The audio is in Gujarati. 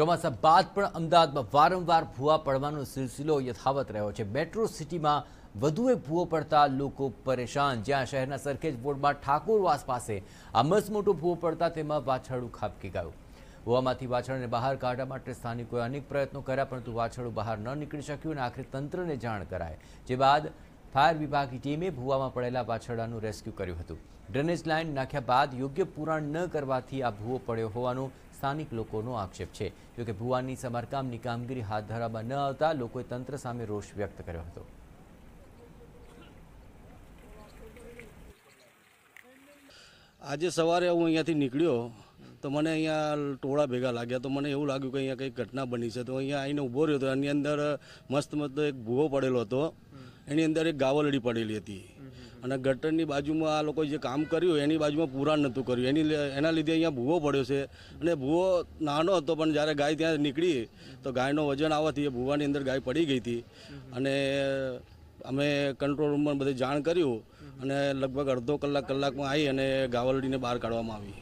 ચોમાસા બાદ પણ અમદાવાદમાં વારંવાર ભૂવા પડવાનો સિલસિલો યથાવત રહ્યો છે મેટ્રો સિટીમાં વધુ એક ભૂવો પડતા લોકો પરેશાન જ્યાં શહેરના સરખેજ બોર્ડમાં ઠાકોરવાસ પાસે આ મસમોટો ભૂવો પડતા તેમાં વાછરડું ખાબકી ગયું ભૂવામાંથી વાછરડને બહાર કાઢવા માટે સ્થાનિકોએ અનેક પ્રયત્નો કર્યા પરંતુ વાછરડું બહાર ન નીકળી શક્યું અને આખરે તંત્રને જાણ કરાય જે બાદ ફાયર વિભાગની ટીમે ભૂવામાં પડેલા વાછરડાનું રેસ્ક્યુ કર્યું હતું ડ્રેનેજ લાઇન નાખ્યા બાદ યોગ્ય પુરાણ ન કરવાથી આ ભૂવો પડ્યો હોવાનું સ્થાનિક લોકોનો આક્ષેપ છે જોકે ભુવાની સમારકામની કામગીરી હાથ ધરાવવા ન આવતા લોકોએ તંત્ર સામે રોષ વ્યક્ત કર્યો હતો આજે સવારે હું અહીંયાથી નીકળ્યો તો મને અહીંયા ટોળા ભેગા લાગ્યા તો મને એવું લાગ્યું કે અહીંયા કંઈક ઘટના બની છે તો અહીંયા આવીને ઊભો રહ્યો હતો એની અંદર મસ્ત મસ્ત એક ભૂવો પડેલો હતો એની અંદર એક ગાવલડી પડેલી હતી અને ગટરની બાજુમાં આ લોકોએ જે કામ કર્યું એની બાજુમાં પુરાણ નહોતું કર્યું એની એના લીધે અહીંયા ભૂવો પડ્યો છે અને ભૂવો નાનો હતો પણ જ્યારે ગાય ત્યાં નીકળી તો ગાયનો વજન આવવાથી એ ભૂવાની અંદર ગાય પડી ગઈ હતી અને અમે કંટ્રોલ રૂમમાં બધે જાણ કર્યું અને લગભગ અડધો કલાક કલાકમાં આવી અને ગાવલડીને બહાર કાઢવામાં આવી